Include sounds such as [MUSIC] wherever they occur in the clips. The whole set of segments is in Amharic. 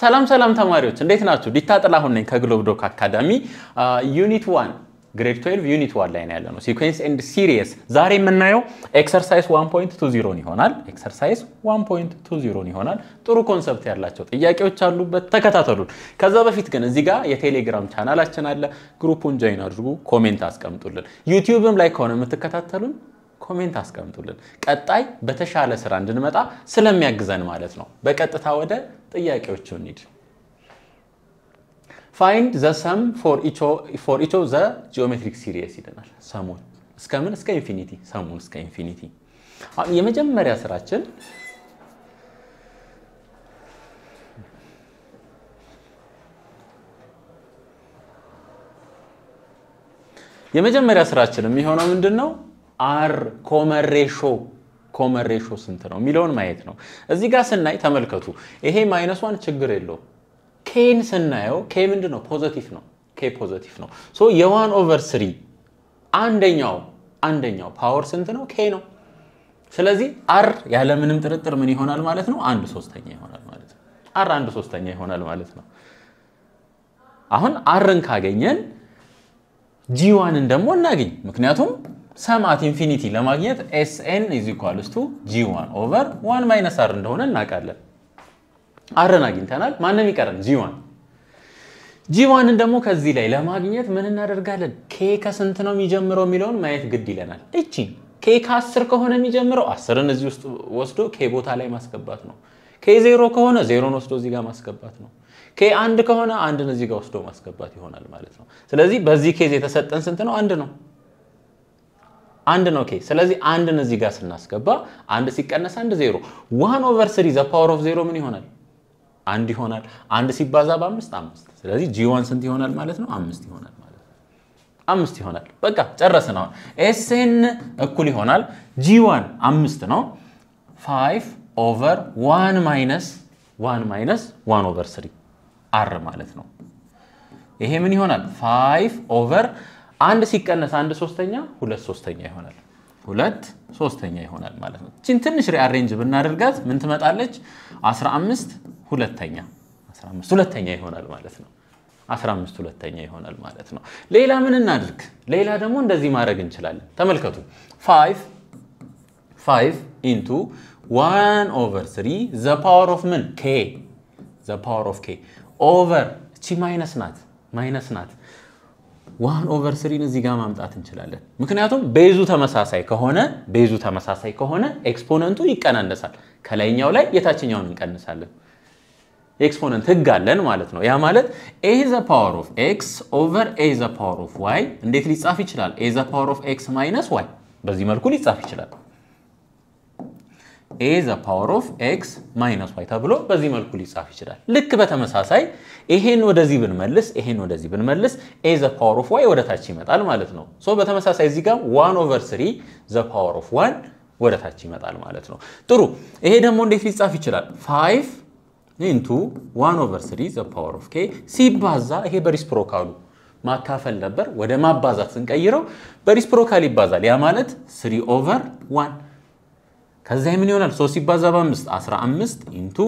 ሰላም ሰላም ተማሪዎች እንዴት ናችሁ? ዲታ ጥላሁን ነኝ ከግሎብ ዶክ አካዳሚ ዩኒት ዋን ግሬድ 12 ዩኒት ዋን ላይ ነው ያለነው። ሲኩዌንስ ኤንድ ሲሪየስ ዛሬ የምናየው ኤክሰርሳይዝ 1.20 ን ይሆናል። ኤክሰርሳይዝ 1.20 ን ይሆናል። ጥሩ ኮንሰፕት ያላቸው ጥያቄዎች አሉበት፣ ተከታተሉን። ከዛ በፊት ግን እዚህ ጋር የቴሌግራም ቻናላችን አለ፣ ግሩፑን ጆይን አድርጉ፣ ኮሜንት አስቀምጡልን። ዩቲዩብም ላይ ከሆነ የምትከታተሉን ኮሜንት አስቀምጡልን። ቀጣይ በተሻለ ስራ እንድንመጣ ስለሚያግዘን ማለት ነው። በቀጥታ ወደ ጥያቄዎቹ እንሂድ። ፋይንድ ዘ ሰም ፎር ኢቾ ዘ ጂኦሜትሪክ ሲሪየስ ይለናል። ሰሙን እስከምን እስከ ኢንፊኒቲ፣ ሰሙን እስከ ኢንፊኒቲ። የመጀመሪያ ስራችን የመጀመሪያ ስራችን የሚሆነው ምንድን ነው? አር ኮመሬሾ ኮመሬሾ ስንት ነው የሚለውን ማየት ነው። እዚህ ጋር ስናይ ተመልከቱ፣ ይሄ ማይነስ ዋን ችግር የለውም። ኬን ስናየው ኬ ምንድን ነው? ፖዘቲቭ ነው። ኬ ፖዘቲቭ ነው። ሶ የዋን ኦቨር ስሪ አንደኛው አንደኛው ፓወር ስንት ነው? ኬ ነው። ስለዚህ አር ያለምንም ጥርጥር ምን ይሆናል ማለት ነው? አንድ ሶስተኛ ይሆናል ማለት ነው። አር አንድ ሶስተኛ ይሆናል ማለት ነው። አሁን አርን ካገኘን ጂዋንን ደግሞ እናገኝ። ምክንያቱም ሰም አት ኢንፊኒቲ ለማግኘት ኤስኤን ኢዝ ኢኳልስ ቱ ጂ ዋን ኦቨር ዋን ማይነስ አር እንደሆነ እናውቃለን። አርን አግኝተናል። ማንም ይቀረን ጂ ዋን ጂ ዋንን ደግሞ ከዚህ ላይ ለማግኘት ምን እናደርጋለን? ኬ ከስንት ነው የሚጀምረው የሚለውን ማየት ግድ ይለናል። እቺ ኬ ከአስር ከሆነ የሚጀምረው አስርን እዚህ ውስጥ ወስዶ ኬ ቦታ ላይ ማስገባት ነው። ኬ ዜሮ ከሆነ ዜሮን ወስዶ እዚህ ጋር ማስገባት ነው። ኬ አንድ ከሆነ አንድን እዚህ ጋር ወስዶ ማስገባት ይሆናል ማለት ነው። ስለዚህ በዚህ ኬዝ የተሰጠን ስንት ነው? አንድ ነው። አንድ ነው ኬ። ስለዚህ አንድን እዚህ ጋር ስናስገባ አንድ ሲቀነስ አንድ ዜሮ። ዋን ኦቨር ስሪ ዘ ፓወር ኦፍ ዜሮ ምን ይሆናል? አንድ ይሆናል። አንድ ሲባዛ በአምስት አምስት። ስለዚህ ጂዋን ስንት ይሆናል ማለት ነው? አምስት ይሆናል ማለት ነው። አምስት ይሆናል። በቃ ጨረስን። አሁን ኤስኤን እኩል ይሆናል ጂዋን አምስት ነው ፋይቭ ኦቨር ዋን ማይነስ ዋን ማይነስ ዋን ኦቨር ስሪ አር ማለት ነው። ይሄ ምን ይሆናል? ፋይቭ ኦቨር አንድ ሲቀነስ አንድ ሶስተኛ ሁለት ሶስተኛ ይሆናል። ሁለት ሶስተኛ ይሆናል ማለት ነው። እችን ትንሽ ሪአሬንጅ ብናደርጋት ምን ትመጣለች? 15 ሁለተኛ 15 ሁለተኛ ይሆናል ማለት ነው። 15 ሁለተኛ ይሆናል ማለት ነው። ሌላ ምን እናድርግ? ሌላ ደግሞ እንደዚህ ማድረግ እንችላለን። ተመልከቱ 5 ኢንቱ 1 ኦቨር 3 ዘ ፓወር ኦፍ ምን ኬ ዘ ፓወር ኦፍ ኬ ኦቨር እቺ ማይነስ ናት ማይነስ ናት ዋን ኦቨር ስሪን እዚህ ጋር ማምጣት እንችላለን። ምክንያቱም ቤዙ ተመሳሳይ ከሆነ ቤዙ ተመሳሳይ ከሆነ ኤክስፖነንቱ ይቀናነሳል። ከላይኛው ላይ የታችኛውን እንቀንሳለን። ኤክስፖነንት ህግ አለን ማለት ነው። ያ ማለት ኤ ዘ ፓወር ኦፍ ኤክስ ኦቨር ኤ ዘ ፓወር ኦፍ ዋይ እንዴት ሊጻፍ ይችላል? ኤ ዘ ፓወር ኦፍ ኤክስ ማይነስ ዋይ በዚህ መልኩ ሊጻፍ ይችላል። ኤ ዘ ፓወር ኦፍ ኤክስ ማይነስ ዋይ ተብሎ በዚህ መልኩ ሊጻፍ ይችላል። ልክ በተመሳሳይ ይሄን ወደዚህ ብንመልስ ይሄን ወደዚህ ብንመልስ ኤ ዘ ፓወር ኦፍ ዋይ ወደታች ይመጣል ማለት ነው። ሶ በተመሳሳይ እዚህ ጋር ዋን ኦቨር ስሪ ዘ ፓወር ኦፍ ዋን ወደ ታች ይመጣል ማለት ነው። ጥሩ። ይሄ ደግሞ እንዴት ሊጻፍ ይችላል? ፋይቭ ኢንቱ ዋን ኦቨር ስሪ ዘ ፓወር ኦፍ ኬ ሲባዛ ይሄ በሪስፕሮካሉ ማካፈል ነበር። ወደ ማባዛት ስንቀይረው በሪስፕሮካል ይባዛል። ያ ማለት ስሪ ኦቨር ዋን ከዚያ ምን ይሆናል? 3 ሲባዛ በ5 15 ኢንቱ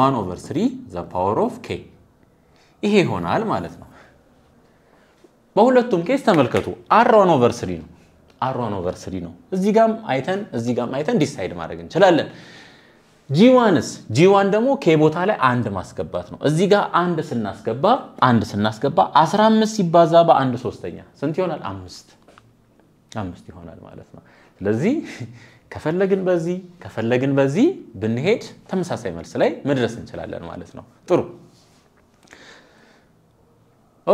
1 ኦቨር 3 ዘ ፓወር ኦፍ ኬ ይሄ ይሆናል ማለት ነው። በሁለቱም ኬስ ተመልከቱ አር 1 ኦቨር 3 ነው። አር 1 ኦቨር 3 ነው። እዚህ ጋም አይተን እዚህ ጋም አይተን ዲሳይድ ማድረግ እንችላለን። ጂዋንስ ጂዋን ደግሞ ኬ ቦታ ላይ አንድ ማስገባት ነው። እዚህ ጋር አንድ ስናስገባ አንድ ስናስገባ 15 ሲባዛ በአንድ ሶስተኛ ስንት ይሆናል? አምስት አምስት ይሆናል ማለት ነው። ስለዚህ ከፈለግን በዚህ ከፈለግን በዚህ ብንሄድ ተመሳሳይ መልስ ላይ መድረስ እንችላለን ማለት ነው። ጥሩ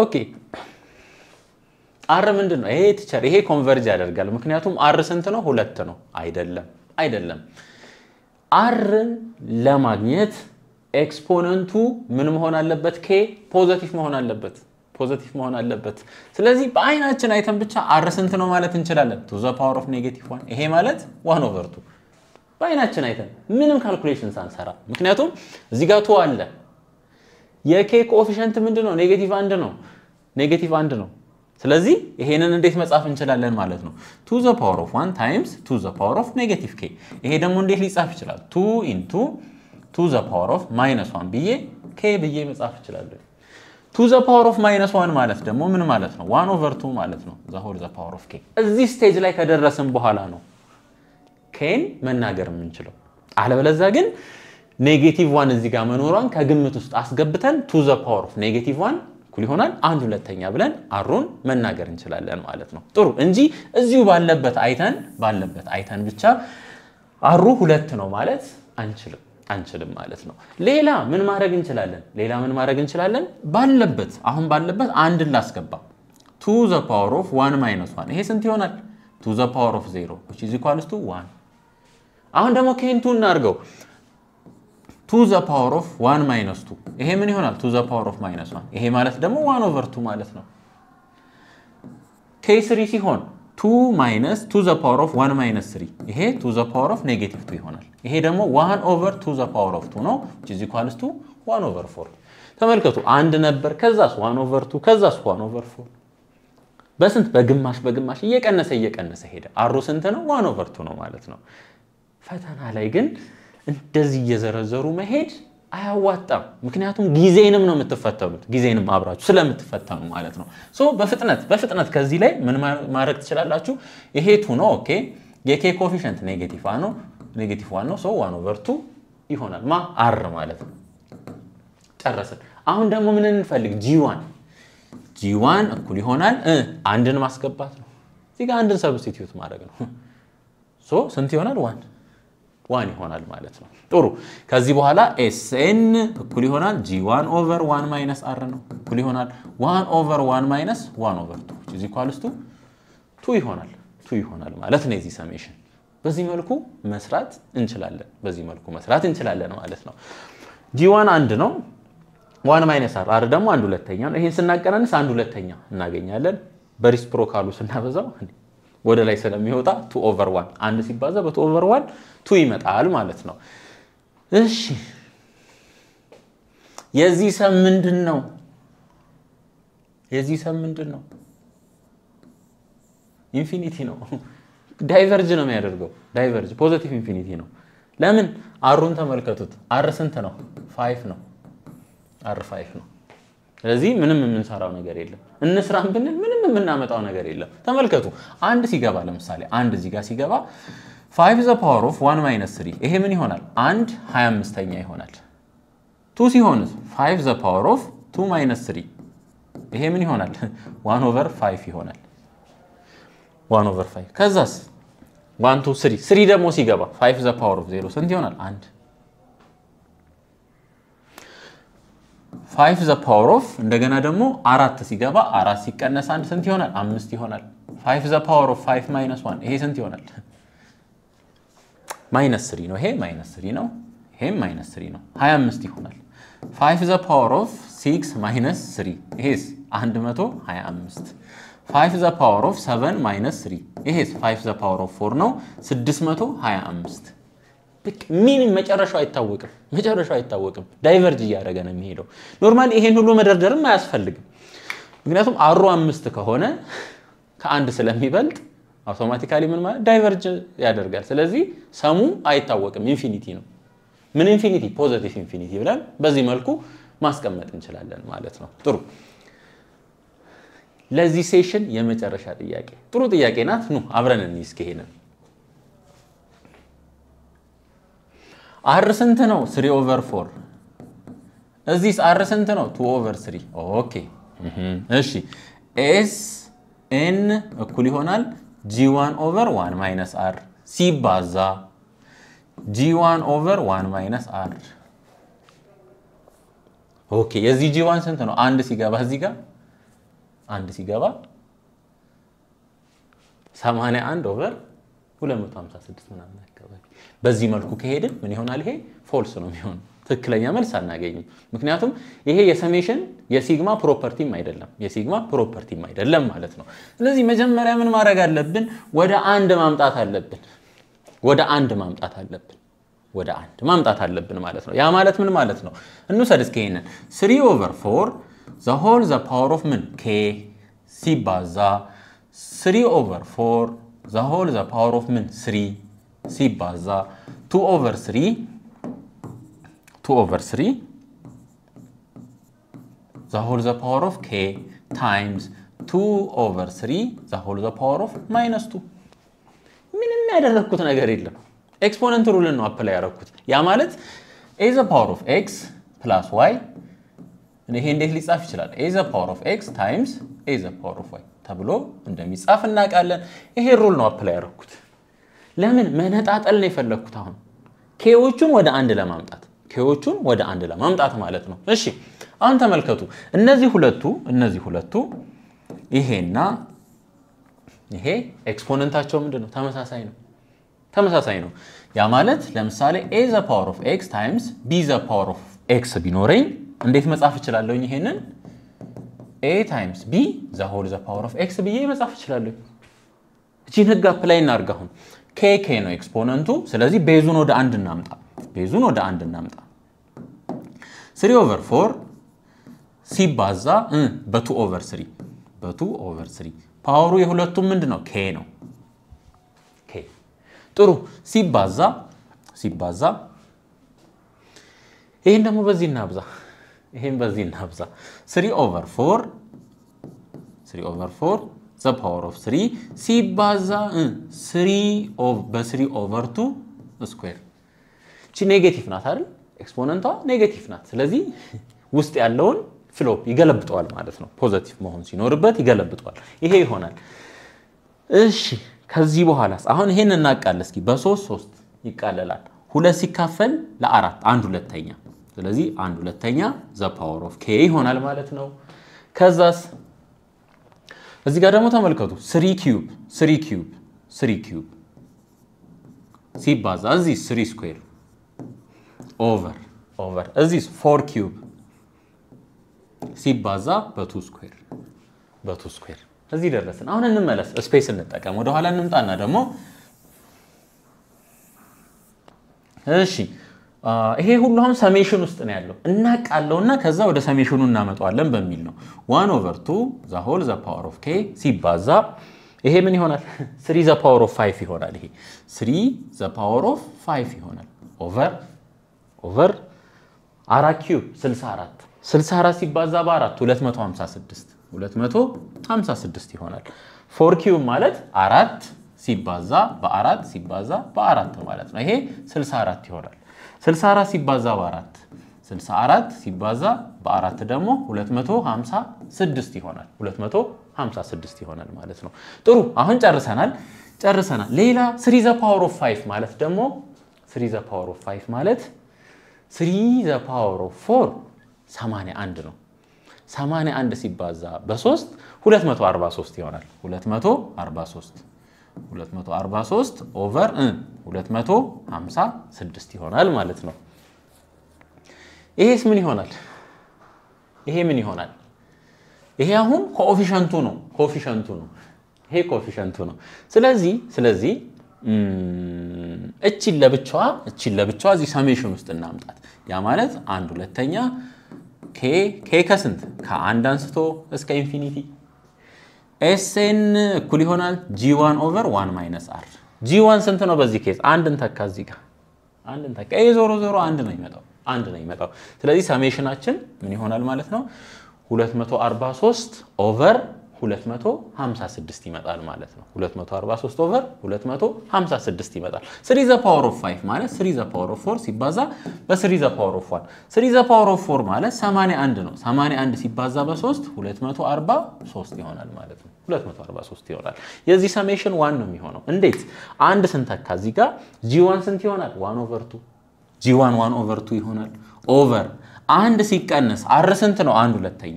ኦኬ። አር ምንድን ነው? ይሄ ቲቸር ይሄ ኮንቨርጅ ያደርጋል። ምክንያቱም አር ስንት ነው? ሁለት ነው። አይደለም አይደለም። አርን ለማግኘት ኤክስፖነንቱ ምን መሆን አለበት? ኬ ፖዘቲቭ መሆን አለበት። ፖዘቲቭ መሆን አለበት። ስለዚህ በአይናችን አይተን ብቻ አር ስንት ነው ማለት እንችላለን። ቱ ዘ ፓወር ኦፍ ኔጌቲቭ ዋን ይሄ ማለት ዋን ኦቨር ቱ በአይናችን አይተን ምንም ካልኩሌሽን ሳንሰራ። ምክንያቱም እዚህ ጋር ቱ አለ። የኬ ኦፊሸንት ምንድን ነው? ኔጌቲቭ አንድ ነው። ኔጌቲቭ አንድ ነው። ስለዚህ ይሄንን እንዴት መጻፍ እንችላለን ማለት ነው። ቱ ዘ ፓወር ኦፍ ዋን ታይምስ ቱ ዘ ፓወር ኦፍ ኔጌቲቭ ኬ። ይሄ ደግሞ እንዴት ሊጻፍ ይችላል? ቱ ኢንቱ ቱ ዘ ፓወር ኦፍ ማይነስ ዋን ብዬ ኬ ብዬ መጻፍ እችላለሁ። ቱ ዘ ፓወር ኦፍ ማይነስ ዋን ማለት ደግሞ ምን ማለት ነው? ዋን ኦቨር ቱ ማለት ነው። ዘ ሆል ዘ ፓወር ኦፍ ኬ። እዚህ ስቴጅ ላይ ከደረስን በኋላ ነው ኬን መናገር የምንችለው። አለበለዛ ግን ኔጌቲቭ ዋን እዚህ ጋር መኖሯን ከግምት ውስጥ አስገብተን ቱ ዘ ፓወር ኦፍ ኔጌቲቭ ዋን እኩል ይሆናል አንድ ሁለተኛ ብለን አሩን መናገር እንችላለን ማለት ነው። ጥሩ እንጂ እዚሁ ባለበት አይተን ባለበት አይተን ብቻ አሩ ሁለት ነው ማለት አንችልም። አንችልም ማለት ነው። ሌላ ምን ማድረግ እንችላለን? ሌላ ምን ማድረግ እንችላለን? ባለበት አሁን ባለበት አንድ ላስገባ ቱ ዘ ፓወር ኦፍ ዋን ማይነስ ዋን ይሄ ስንት ይሆናል? ቱ ዘ ፓወር ኦፍ ዜሮ ዊች ኢዝ ኢኳልስ ቱ ዋን። አሁን ደግሞ ኬንቱ እናድርገው ቱ ዘ ፓወር ኦፍ ዋን ማይነስ ቱ ይሄ ምን ይሆናል? ቱ ዘ ፓወር ኦፍ ማይነስ ዋን ይሄ ማለት ደግሞ ዋን ኦቨር ቱ ማለት ነው። ኬ ሲሆን ቱ ማይነስ ቱ ዘ ፓወር ኦፍ ዋን ማይነስ ስሪ ይሄ ቱ ዘ ፓወር ኦፍ ኔጌቲቭ ቱ ይሆናል። ይሄ ደግሞ ዋን ኦቨር ቱ ዘ ፓወር ኦፍ ቱ ነው ዚ ኳልስ ቱ ዋን ኦቨር ፎር። ተመልከቱ አንድ ነበር፣ ከዛስ ዋን ኦቨር ቱ፣ ከዛስ ዋን ኦቨር ፎር። በስንት በግማሽ በግማሽ እየቀነሰ እየቀነሰ ሄደ። አሩ ስንት ነው? ዋን ኦቨር ቱ ነው ማለት ነው። ፈተና ላይ ግን እንደዚህ እየዘረዘሩ መሄድ አያዋጣም። ምክንያቱም ጊዜንም ነው የምትፈተኑት፣ ጊዜንም አብራችሁ ስለምትፈተኑ ማለት ነው። በፍጥነት በፍጥነት ከዚህ ላይ ምን ማድረግ ትችላላችሁ? ይሄ ቱ ነው። ኦኬ የኬ ኮፊሽንት ኔጌቲቭ ነው ኔጌቲቭ ዋን ነው። ሶ ዋን ኦቨር ቱ ይሆናል ማ አር ማለት ነው። ጨረስን። አሁን ደግሞ ምን እንፈልግ? ጂዋን ጂዋን እኩል ይሆናል አንድን ማስገባት ነው። እዚህ ጋር አንድን ሰብስቲትዩት ማድረግ ነው። ሶ ስንት ይሆናል? ዋን ዋን ይሆናል ማለት ነው። ጥሩ። ከዚህ በኋላ ኤስኤን እኩል ይሆናል ጂ ዋን ኦቨር ዋን ማይነስ አር ነው እኩል ይሆናል ዋን ኦቨር ዋን ማይነስ ዋን ኦቨር ቱ እዚ ኳልስቱ ቱ ይሆናል ቱ ይሆናል ማለት ነው የዚህ ሰሜሽን። በዚህ መልኩ መስራት እንችላለን። በዚህ መልኩ መስራት እንችላለን ማለት ነው። ጂ ዋን አንድ ነው። ዋን ማይነስ አር አር ደግሞ አንድ ሁለተኛ ነው። ይህን ስናቀናንስ አንድ ሁለተኛ እናገኛለን። በሪስፕሮካሉ ስናበዛው ወደ ላይ ስለሚወጣ ቱ ኦቨር ዋን አንድ ሲባዛ በቱ ኦቨር ዋን ቱ ይመጣል ማለት ነው። እሺ የዚህ ሰብ ምንድን ነው? የዚህ ሰብ ምንድን ነው? ኢንፊኒቲ ነው። ዳይቨርጅ ነው የሚያደርገው። ዳይቨርጅ ፖዘቲቭ ኢንፊኒቲ ነው። ለምን? አሩን ተመልከቱት። አር ስንት ነው? ፋይፍ ነው። አር ፋይፍ ነው። ስለዚህ ምንም የምንሰራው ነገር የለም። እንስራም ብንል ምንም የምናመጣው ነገር የለም። ተመልከቱ፣ አንድ ሲገባ ለምሳሌ አንድ እዚህ ጋር ሲገባ ፋይቭ ዘ ፓወር ኦፍ ዋን ማይነስ ስሪ ይሄ ምን ይሆናል? አንድ ሀያ አምስተኛ ይሆናል። ቱ ሲሆን ፋይቭ ዘ ፓወር ኦፍ ቱ ማይነስ ስሪ ይሄ ምን ይሆናል? ዋን ኦቨር ፋይቭ ይሆናል። ዋን ኦቨር ፋይቭ ከዛስ ዋን ቱ ስሪ ስሪ ደግሞ ሲገባ ፋይቭ ዘ ፓወር ኦፍ ዜሮ ስንት ይሆናል? አንድ ፋይቭ ዘ ፓወር ኦፍ እንደገና ደግሞ አራት ሲገባ አራት ሲቀነስ አንድ ስንት ይሆናል? አምስት ይሆናል። ፋይቭ ዘ ፓወር ኦፍ ፋይቭ ማይነስ ዋን ይሄ ስንት ይሆናል? ማይነስ ስሪ ነው። ይሄ ማይነስ ስሪ ነው። ይሄም ማይነስ ስሪ ነው። ሀያ አምስት ይሆናል። ፋይቭ ዘ ፓወር ኦፍ ሲክስ ማይነስ ስሪ ይሄስ አንድ መቶ ሀያ አምስት ፋይቭ ዘ ፓወር ኦፍ ሰቨን ማይነስ ስሪ ይሄስ ፋይቭ ዘ ፓወር ኦፍ ፎር ነው። ስድስት መቶ ሀያ አምስት ምን መጨረሻው አይታወቅም። መጨረሻው አይታወቅም። ዳይቨርጅ እያደረገ ነው የሚሄደው። ኖርማሊ ይሄን ሁሉ መደርደርም አያስፈልግም። ምክንያቱም አሮ አምስት ከሆነ ከአንድ ስለሚበልጥ አውቶማቲካሊ ምን ማለት ዳይቨርጅ ያደርጋል። ስለዚህ ሰሙ አይታወቅም፣ ኢንፊኒቲ ነው። ምን ኢንፊኒቲ? ፖዘቲቭ ኢንፊኒቲ ብለን በዚህ መልኩ ማስቀመጥ እንችላለን ማለት ነው። ጥሩ። ለዚህ ሴሽን የመጨረሻ ጥያቄ ጥሩ ጥያቄ ናት። ኑ አብረን እንይስ አር ስንት ነው? ስሪ ኦቨር ፎር። እዚህስ አር ስንት ነው? ቱ ኦቨር ስሪ። ኦኬ እሺ። ኤስ ኤን እኩል ይሆናል ጂ ዋን ኦቨር ዋን ማይነስ አር ሲባዛ ጂ ዋን ኦቨር ዋን ማይነስ አር ኦኬ የዚህ ዋን ስንት ነው? አንድ ሲገባ እዚህ ጋር አንድ ሲገባ 81 ኦቨር 256 ምናምን አካባቢ። በዚህ መልኩ ከሄድን ምን ይሆናል? ይሄ ፎልስ ነው የሚሆን ትክክለኛ መልስ አናገኝም። ምክንያቱም ይሄ የሰሜሽን የሲግማ ፕሮፐርቲም አይደለም የሲግማ ፕሮፐርቲም አይደለም ማለት ነው። ስለዚህ መጀመሪያ ምን ማድረግ አለብን? ወደ አንድ ማምጣት አለብን። ወደ አንድ ማምጣት አለብን። ወደ አንድ ማምጣት አለብን ማለት ነው። ያ ማለት ምን ማለት ነው? እንውሰድ እስኪ ይሄንን ስሪ ኦቨር ፎር ዘ ሆል ዘ ፓወር ኦፍ ምን ኬ ሲባዛ ስሪ ኦቨር ፎር the whole is the power of minus three. min 3 sibaza 2 over 3 2 over 3 the whole is the power of k times 2 over 3 the whole is the power of minus 2 the የሚያደረኩት ነገር የለም exponent rule ነው apply ያደረኩት ያ ማለት a power of x plus y ይሄ እንዴት ሊጻፍ ይችላል a power of x times a the power of y ተብሎ እንደሚጻፍ እናውቃለን። ይሄ ሩል ነው አፕላይ ያደረኩት። ለምን መነጣጠል ነው የፈለግኩት? አሁን ኬዎቹን ወደ አንድ ለማምጣት ኬዎቹን ወደ አንድ ለማምጣት ማለት ነው። እሺ አሁን ተመልከቱ። እነዚህ ሁለቱ እነዚህ ሁለቱ ይሄና ይሄ ኤክስፖነንታቸው ምንድን ነው? ተመሳሳይ ነው ተመሳሳይ ነው። ያ ማለት ለምሳሌ ኤ ዘ ፓወር ኦፍ ኤክስ ታይምስ ቢ ዘ ፓወር ኦፍ ኤክስ ቢኖረኝ እንዴት መጻፍ እችላለሁኝ ይሄንን ኤ ታይምስ ቢ ዘ ሆል ዘ ፓወር ኦፍ ኤክስ ብዬ መጻፍ እችላለሁ። እቺን ህግ አፕላይ እናርግ። አሁን ኬ ኬ ነው ኤክስፖነንቱ። ስለዚህ ቤዙን ወደ አንድ እናምጣ። ቤዙን ወደ አንድ እናምጣ። ስሪ ኦቨር ፎር ሲባዛ በቱ ኦቨር ስሪ በቱ ኦቨር ስሪ ፓወሩ የሁለቱም ምንድን ነው? ኬ ነው። ኬ ጥሩ። ሲባዛ ሲባዛ ይህን ደግሞ በዚህ እናብዛ ይሄን በዚህ እናብዛ። ስሪ ኦቨር ፎር ስሪ ኦቨር ዘ ፓወር ኦፍ ስሪ ሲባዛ በስሪ ኦቨር ቱ ስኩዌር። እቺ ኔጌቲቭ ናት አይደል? ኤክስፖነንቷ ኔጌቲቭ ናት። ስለዚህ ውስጥ ያለውን ፍሎፕ ይገለብጠዋል ማለት ነው። ፖዘቲቭ መሆን ሲኖርበት ይገለብጠዋል። ይሄ ይሆናል። እሺ ከዚህ በኋላስ አሁን ይሄን እናቃል እስኪ። በሶስት ሶስት ይቃለላል። ሁለት ሲካፈል ለአራት አንድ ሁለተኛ ስለዚህ አንድ ሁለተኛ ዘ ፓወር ኦፍ ኬ ይሆናል ማለት ነው። ከዛስ እዚህ ጋር ደግሞ ተመልከቱ ስሪ ኪዩብ ስሪ ኪዩብ ስሪ ኪዩብ ሲባዛ እዚህ ስሪ ስኩዌር ኦቨር ኦቨር እዚህ ፎር ኪዩብ ሲባዛ በቱ ስኩዌር በቱ ስኩዌር እዚህ ደረስን። አሁን እንመለስ፣ ስፔስ እንጠቀም፣ ወደኋላ እንምጣና ደግሞ እሺ ይሄ ሁሉ አሁን ሰሜሽን ውስጥ ነው ያለው። እናቃለው እና ከዛ ወደ ሰሜሽኑ እናመጣዋለን በሚል ነው። ዋን ኦቨር ቱ ዛ ሆል ዘ ፓወር ኦፍ ኬ ሲባዛ ይሄ ምን ይሆናል? [LAUGHS] ስሪ ዘ ፓወር ኦፍ ፋይፍ ይሆናል። ይሄ ስሪ ዘ ፓወር ኦፍ ፋይፍ ይሆናል ኦቨር ኦቨር አራት ኪዩብ 64 64 ሲባዛ በአራት 256 256 ይሆናል። ፎር ኪዩብ ማለት አራት ሲባዛ በአራት ሲባዛ በአራት ማለት ነው። ይሄ 64 ይሆናል። 64 ሲባዛ በአራት 64 ሲባዛ በአራት ደግሞ 256 ይሆናል። 256 ይሆናል ማለት ነው። ጥሩ አሁን ጨርሰናል ጨርሰናል። ሌላ ስሪ ዘ ፓወር ኦፍ ፋይቭ ማለት ደግሞ ስሪ ዘ ፓወር ኦፍ ፋይቭ ማለት ስሪ ዘ ፓወር ኦፍ ፎር 81 ነው። 81 ሲባዛ በ3 243 ይሆናል። 243 243 ኦቨር 256 ይሆናል ማለት ነው። ይሄስ ምን ይሆናል? ይሄ ምን ይሆናል? ይሄ አሁን ኮኤፊሸንቱ ነው። ኮኤፊሸንቱ ነው። ይሄ ኮኤፊሸንቱ ነው። ስለዚህ ስለዚህ እቺን ለብቻዋ እቺን ለብቻዋ እዚህ ሰሜሽን ውስጥ እናምጣት። ያ ማለት አንድ ሁለተኛ ኬ ከስንት ከአንድ አንስቶ እስከ ኢንፊኒቲ ኤስኤን እኩል ይሆናል ጂዋን ኦቨር ዋን ማይነስ አር። ጂዋን ስንት ነው በዚህ ኬዝ? አንድን ተካ እዚህ ጋር አንድን ተካ። ይህ ዞሮ ዞሮ አንድ ነው ይመጣው አንድ ነው የሚመጣው ስለዚህ ሰሜሽናችን ምን ይሆናል ማለት ነው 243 ኦቨር 256 ይመጣል ማለት ነው። 243 ኦቨር 256 ይመጣል። ስሪ ዘ ፓወር ኦፍ 5 ማለት ስሪ ዘ ፓወር ኦፍ 4 ሲባዛ በስሪ ዘ ፓወር ኦፍ 1 ስሪ ዘ ፓወር ኦፍ 4 ማለት 81 ነው። 81 ሲባዛ በ3 243 ይሆናል ማለት ነው። 243 ይሆናል። የዚህ ሰሜሽን ዋን ነው የሚሆነው። እንዴት? አንድ ስንተካ እዚህ ጋር ጂ1 ስንት ይሆናል? 1 ኦቨር 2 ጂ1 1 ኦቨር 2 ይሆናል። ኦቨር አንድ ሲቀነስ አር ስንት ነው? አንድ ሁለተኛ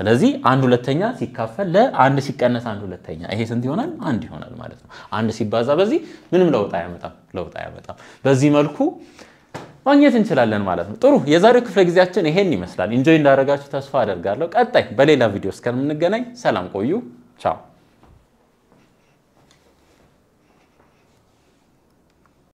ስለዚህ አንድ ሁለተኛ ሲካፈል ለአንድ ሲቀነስ አንድ ሁለተኛ ይሄ ስንት ይሆናል? አንድ ይሆናል ማለት ነው። አንድ ሲባዛ በዚህ ምንም ለውጥ አያመጣም፣ ለውጥ አያመጣም። በዚህ መልኩ ማግኘት እንችላለን ማለት ነው። ጥሩ የዛሬው ክፍለ ጊዜያችን ይሄን ይመስላል። ኢንጆይ እንዳደረጋችሁ ተስፋ አደርጋለሁ። ቀጣይ በሌላ ቪዲዮ እስከምንገናኝ ሰላም ቆዩ። ቻው